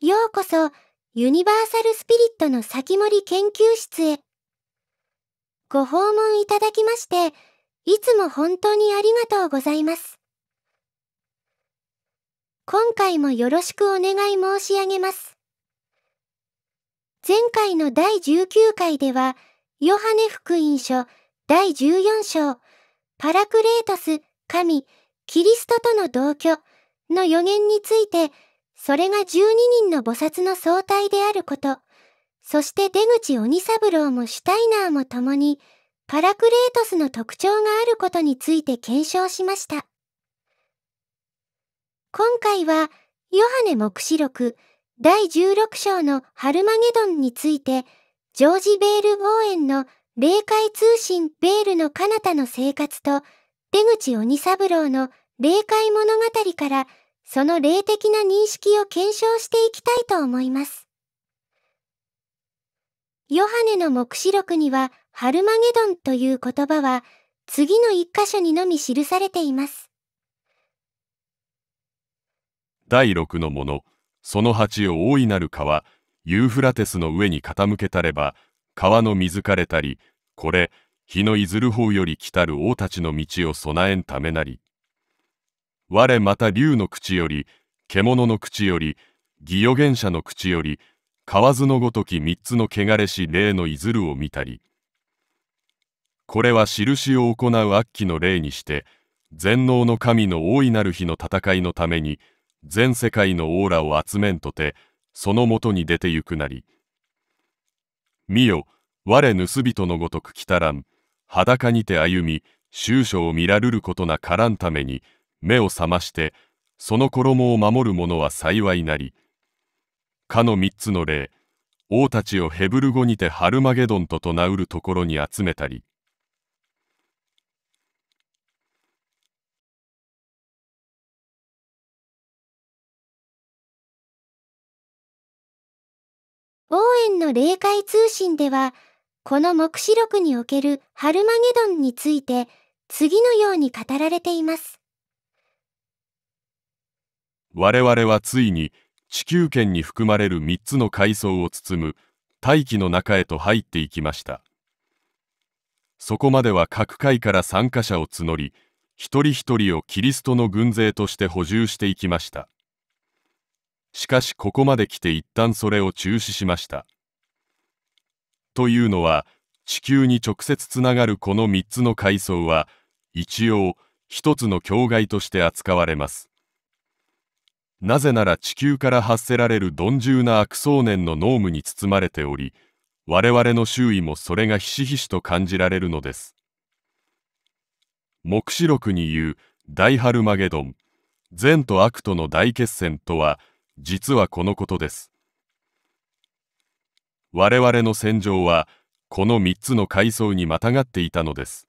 ようこそ、ユニバーサルスピリットの先森研究室へ。ご訪問いただきまして、いつも本当にありがとうございます。今回もよろしくお願い申し上げます。前回の第19回では、ヨハネ福音書第14章、パラクレートス、神、キリストとの同居の予言についてそれが12人の菩薩の総体であること、そして出口鬼三郎もシュタイナーも共に、パラクレートスの特徴があることについて検証しました。今回は、ヨハネ目視録第16章のハルマゲドンについて、ジョージ・ベール・望遠の霊界通信ベールの彼方の生活と、出口鬼三郎の霊界物語からその霊的な認識を検証していきたいと思います。ヨハネの黙示録には、ハルマゲドンという言葉は、次の一箇所にのみ記されています。第6のもの、その鉢を大いなる川、ユーフラテスの上に傾けたれば、川の水枯れたり、これ、日のいずる方より来たる王たちの道を備えんためなり。我また竜の口より獣の口より義予言者の口より蛙のごとき三つの汚れし霊のいずるを見たりこれは印を行う悪鬼の霊にして全能の神の大いなる日の戦いのために全世界のオーラを集めんとてそのもとに出てゆくなり見よ我盗人のごとく来たらん裸にて歩み終生を見られることなからんために目を覚ましてその衣を守る者は幸いなりかの三つの霊王たちをヘブル語にてハルマゲドンととなうるところに集めたり応援の霊界通信ではこの黙示録におけるハルマゲドンについて次のように語られています。我々はついに地球圏に含まれる3つの階層を包む大気の中へと入っていきましたそこまでは各界から参加者を募り一人一人をキリストの軍勢として補充していきましたしかしここまで来て一旦それを中止しましたというのは地球に直接つながるこの3つの階層は一応一つの境界として扱われますなぜなら地球から発せられる鈍重な悪想念の濃霧に包まれており我々の周囲もそれがひしひしと感じられるのです黙示録に言う大ハルマゲドン善と悪との大決戦とは実はこのことです我々の戦場はこの3つの階層にまたがっていたのです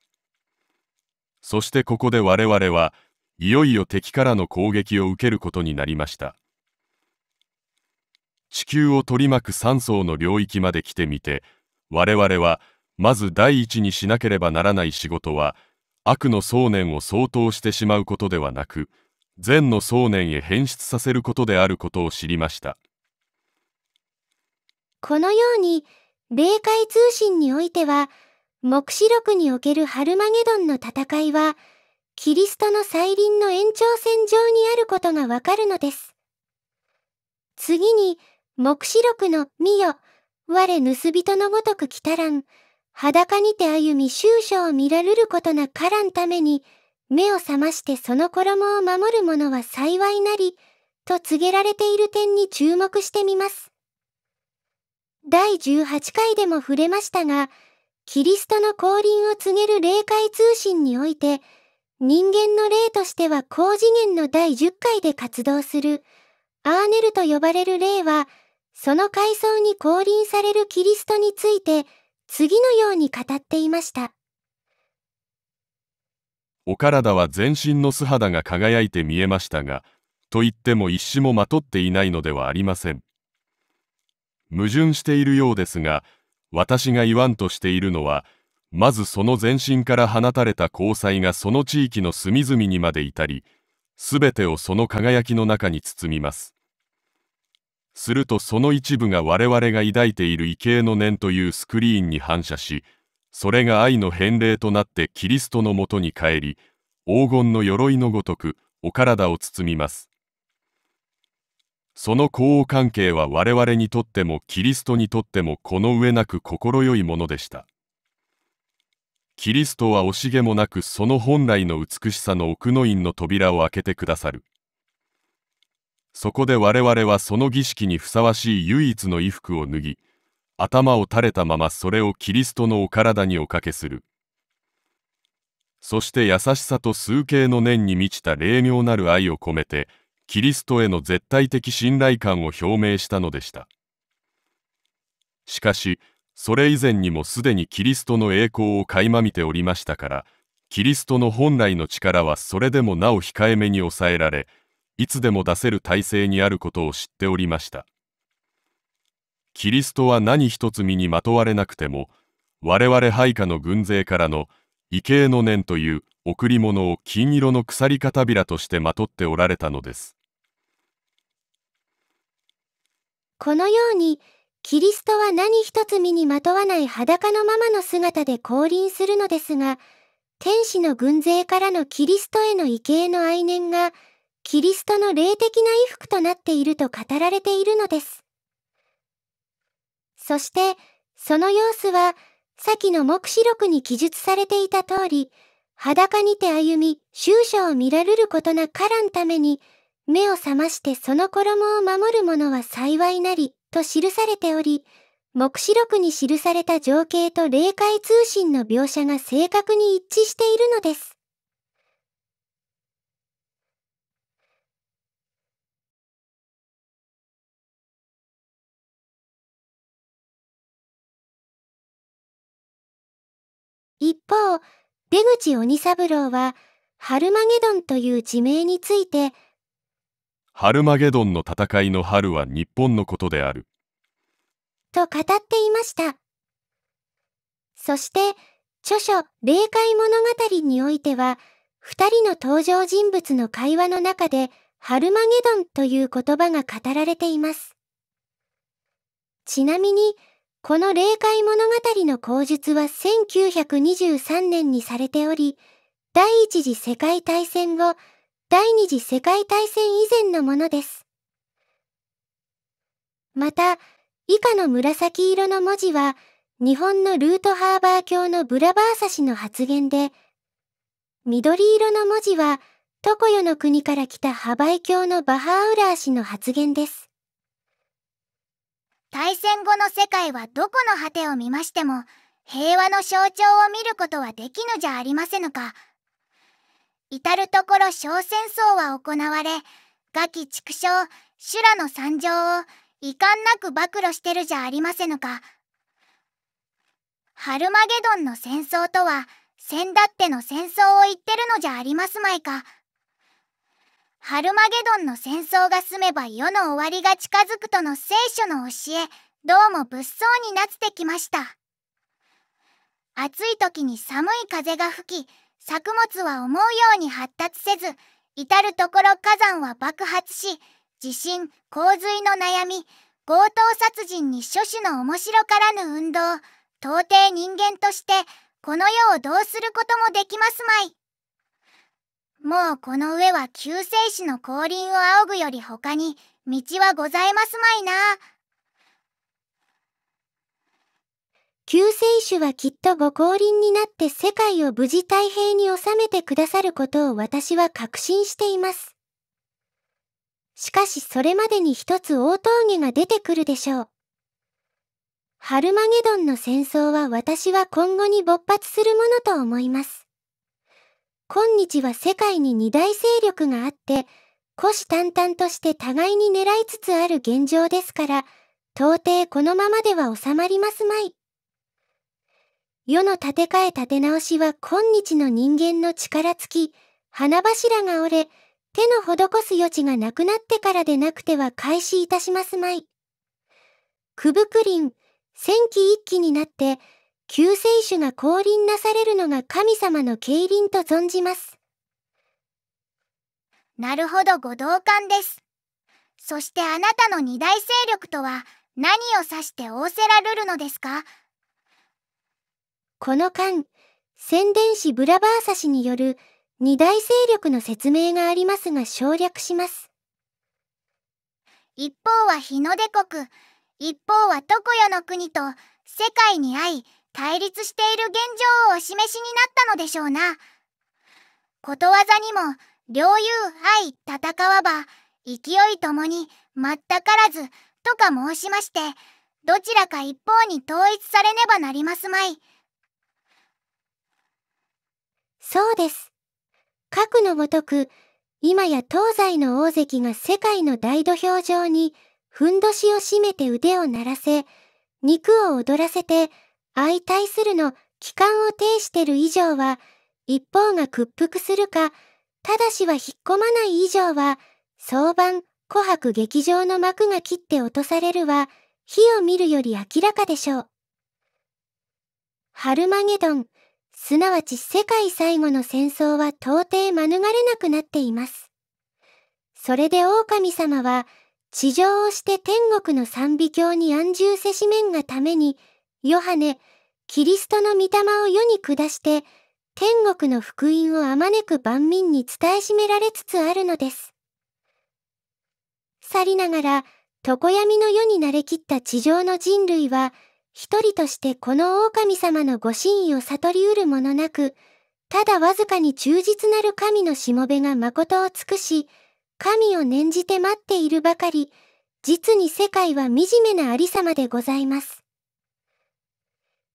そしてここで我々はいよいよ敵からの攻撃を受けることになりました地球を取り巻く3層の領域まで来てみて我々はまず第一にしなければならない仕事は悪の想念を相当してしまうことではなく善の想念へ変質させることであることを知りましたこのように霊界通信においては黙示録におけるハルマゲドンの戦いはキリストの再臨の延長線上にあることがわかるのです。次に、黙示録の見よ、我盗人のごとく来たらん、裸にて歩み終章を見られることなからんために、目を覚ましてその衣を守る者は幸いなり、と告げられている点に注目してみます。第18回でも触れましたが、キリストの降臨を告げる霊界通信において、人間の霊としては高次元の第10回で活動する、アーネルと呼ばれる霊は、その階層に降臨されるキリストについて、次のように語っていました。お体は全身の素肌が輝いて見えましたが、といっても一種もまとっていないのではありません。矛盾しているようですが、私が言わんとしているのは、まずその前身から放たれた光彩がその地域の隅々にまで至り、すべてをその輝きの中に包みます。するとその一部が我々が抱いている異形の念というスクリーンに反射し、それが愛の返礼となってキリストのもとに帰り、黄金の鎧のごとく、お体を包みます。その交互関係は我々にとってもキリストにとってもこの上なく快いものでした。キリストは惜しげもなくその本来の美しさの奥の院の扉を開けてくださる。そこで我々はその儀式にふさわしい唯一の衣服を脱ぎ、頭を垂れたままそれをキリストのお体におかけする。そして優しさと崇敬の念に満ちた霊妙なる愛を込めて、キリストへの絶対的信頼感を表明したのでした。しかし、それ以前にもすでにキリストの栄光を垣間見ておりましたからキリストの本来の力はそれでもなお控えめに抑えられいつでも出せる体制にあることを知っておりましたキリストは何一つ身にまとわれなくても我々配下の軍勢からの畏敬の念という贈り物を金色の鎖片びらとしてまとっておられたのですこのようにキリストは何一つ身にまとわない裸のままの姿で降臨するのですが、天使の軍勢からのキリストへの畏敬の愛念が、キリストの霊的な衣服となっていると語られているのです。そして、その様子は、先の目視録に記述されていた通り、裸にて歩み、終者を見られることなからんために、目を覚ましてその衣を守る者は幸いなり、と記されており、目視録に記された情景と霊界通信の描写が正確に一致しているのです。一方、出口鬼三郎は、ハルマゲドンという地名について、ハルマゲドンの戦いの春は日本のことである。と語っていました。そして、著書霊界物語においては、二人の登場人物の会話の中で、ハルマゲドンという言葉が語られています。ちなみに、この霊界物語の口述は1923年にされており、第一次世界大戦後、第二次世界大戦以前のものです。また、以下の紫色の文字は、日本のルートハーバー教のブラバーサ氏の発言で、緑色の文字は、トコヨの国から来たハバイ教のバハーウラー氏の発言です。大戦後の世界はどこの果てを見ましても、平和の象徴を見ることはできぬじゃありませぬか。至る所小戦争は行われ、ガキ畜生、修羅の惨状を遺憾なく暴露してるじゃありませぬか。ハルマゲドンの戦争とは、先だっての戦争を言ってるのじゃありますまいか。ハルマゲドンの戦争が済めば世の終わりが近づくとの聖書の教え、どうも物騒になってきました。暑い時に寒い風が吹き、作物は思うように発達せず至る所火山は爆発し地震洪水の悩み強盗殺人に諸種の面白からぬ運動到底人間としてこの世をどうすることもできますまいもうこの上は救世主の降臨を仰ぐより他に道はございますまいな。救世主はきっとご降臨になって世界を無事太平に収めてくださることを私は確信しています。しかしそれまでに一つ大峠が出てくるでしょう。ハルマゲドンの戦争は私は今後に勃発するものと思います。今日は世界に二大勢力があって、虎視眈々として互いに狙いつつある現状ですから、到底このままでは収まりますまい。世の建て替え立て直しは今日の人間の力尽き、花柱が折れ、手の施す余地がなくなってからでなくては開始いたしますまい。くぶくりん、千期一期になって、救世主が降臨なされるのが神様の敬臨と存じます。なるほどご同感です。そしてあなたの二大勢力とは何を指して仰せられるのですかこの間、宣伝士ブラバーサ氏による二大勢力の説明がありますが省略します。一方は日の出国、一方は常世の国と世界に会い対立している現状をお示しになったのでしょうな。ことわざにも、領有愛戦わば、勢いともに全からずとか申しまして、どちらか一方に統一されねばなりますまい。そうです。核のごとく、今や東西の大関が世界の大土俵上に、ふんどしを締めて腕を鳴らせ、肉を踊らせて、相対するの帰還を呈してる以上は、一方が屈服するか、ただしは引っ込まない以上は、早晩、琥珀劇場の幕が切って落とされるは、火を見るより明らかでしょう。ハルマゲドン。すなわち世界最後の戦争は到底免れなくなっています。それで狼様は、地上をして天国の賛美教に安住せしめんがために、ヨハネ、キリストの御霊を世に下して、天国の福音をあまねく万民に伝えしめられつつあるのです。去りながら、常闇の世に慣れきった地上の人類は、一人としてこの狼様のご真意を悟りうるものなく、ただわずかに忠実なる神のしもべが誠を尽くし、神を念じて待っているばかり、実に世界は惨めなありさまでございます。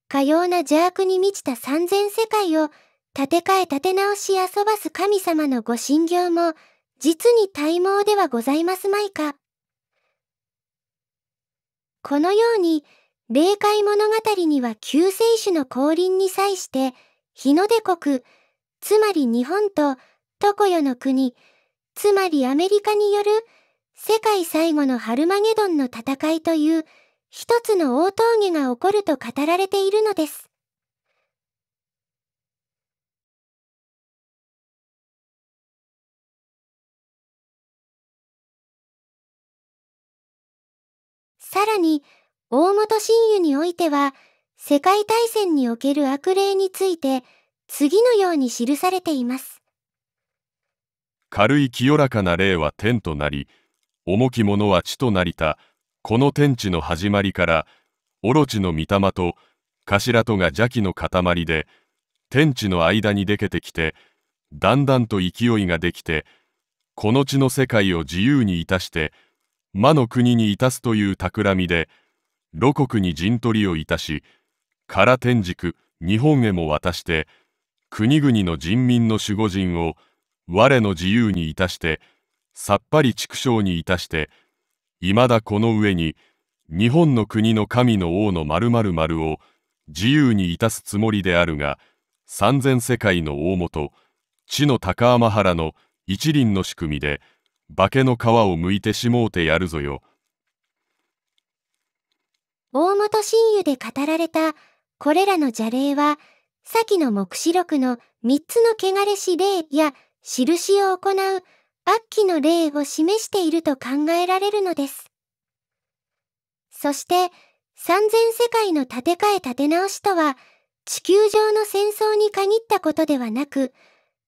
かような邪悪に満ちた三千世界を建て替え立て直し遊ばす神様のご神行も、実に体毛ではございますまいか。このように、霊界物語には救世主の降臨に際して、日の出国、つまり日本と、常世の国、つまりアメリカによる、世界最後のハルマゲドンの戦いという、一つの大峠が起こると語られているのです。さらに、大元真輸においては、世界大戦における悪霊について、次のように記されています。軽い清らかな霊は天となり、重きものは地となりた、この天地の始まりから、オロチの御霊と、頭とが邪気の塊で、天地の間にでけてきて、だんだんと勢いができて、この地の世界を自由にいたして、魔の国にいたすという企みで、露国に陣取りをいたし唐天竺日本へも渡して国々の人民の守護人を我の自由にいたしてさっぱり畜生にいたしていまだこの上に日本の国の神の王の〇〇〇を自由にいたすつもりであるが三千世界の大元地の高天原の一輪の仕組みで化けの皮をむいてしもうてやるぞよ。大元真由で語られたこれらの邪霊は、先の目視録の3つの汚れし霊や印を行う悪鬼の霊を示していると考えられるのです。そして、三千世界の建て替え建て直しとは、地球上の戦争に限ったことではなく、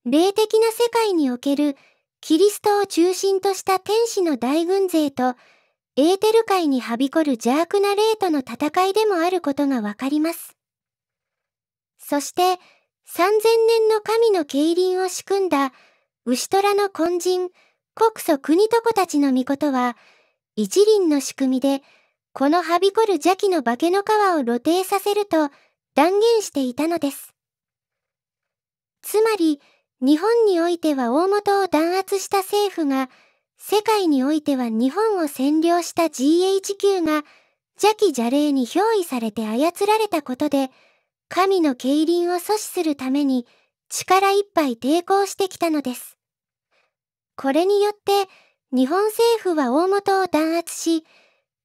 霊的な世界におけるキリストを中心とした天使の大軍勢と、エーテル界にはびこる邪悪な霊との戦いでもあることがわかります。そして、3000年の神の競輪を仕組んだ、牛虎の根人、国祖国床たちの御事は、一輪の仕組みで、このはびこる邪気の化けの皮を露呈させると断言していたのです。つまり、日本においては大元を弾圧した政府が、世界においては日本を占領した GHQ が邪気邪霊に憑依されて操られたことで、神の競輪を阻止するために力いっぱい抵抗してきたのです。これによって、日本政府は大元を弾圧し、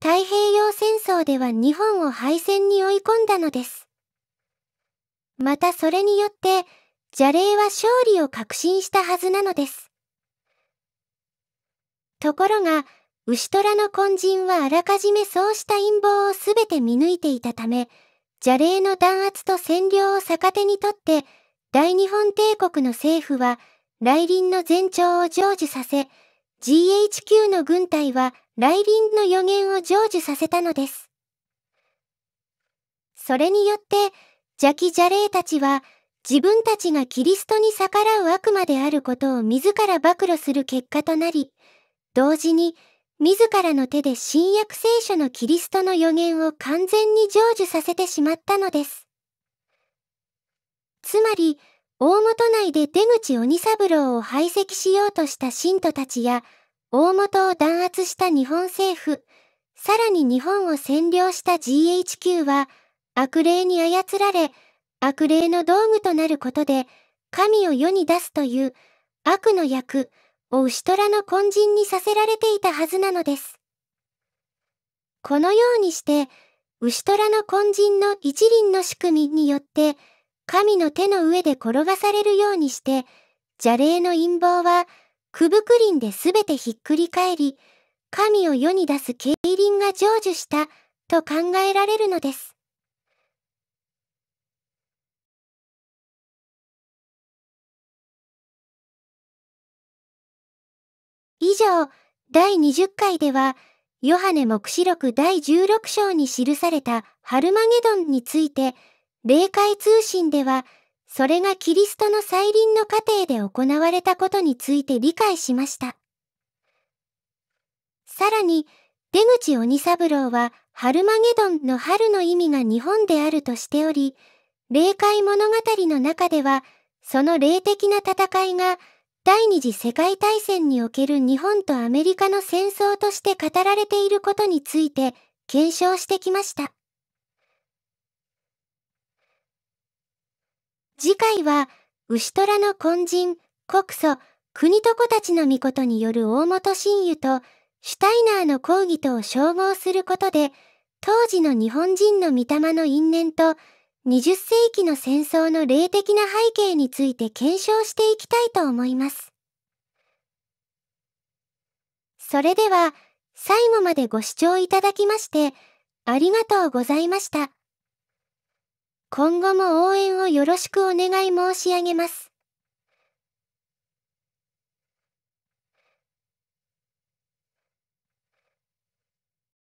太平洋戦争では日本を敗戦に追い込んだのです。またそれによって、邪霊は勝利を確信したはずなのです。ところが、牛虎の根人はあらかじめそうした陰謀をすべて見抜いていたため、邪霊の弾圧と占領を逆手にとって、大日本帝国の政府は、来臨の前兆を成就させ、GHQ の軍隊は来臨の予言を成就させたのです。それによって、邪気邪霊たちは、自分たちがキリストに逆らう悪魔であることを自ら暴露する結果となり、同時に自らの手で新約聖書のキリストの予言を完全に成就させてしまったのです。つまり、大元内で出口鬼三郎を排斥しようとした信徒たちや、大元を弾圧した日本政府、さらに日本を占領した GHQ は、悪霊に操られ、悪霊の道具となることで、神を世に出すという、悪の役、を牛虎の根人にさせられていたはずなのです。このようにして、牛虎の根人の一輪の仕組みによって、神の手の上で転がされるようにして、邪霊の陰謀は、くぶくりんでべてひっくり返り、神を世に出す競輪が成就したと考えられるのです。以上、第20回では、ヨハネ黙示録第16章に記されたハルマゲドンについて、霊界通信では、それがキリストの再臨の過程で行われたことについて理解しました。さらに、出口鬼三郎は、ハルマゲドンの春の意味が日本であるとしており、霊界物語の中では、その霊的な戦いが、第二次世界大戦における日本とアメリカの戦争として語られていることについて検証してきました。次回は、牛虎の根人、告訴、国と子たちの御事による大元親友と、シュタイナーの講義とを照合することで、当時の日本人の御霊の因縁と、20世紀の戦争の霊的な背景について検証していきたいと思います。それでは、最後までご視聴いただきまして、ありがとうございました。今後も応援をよろしくお願い申し上げます。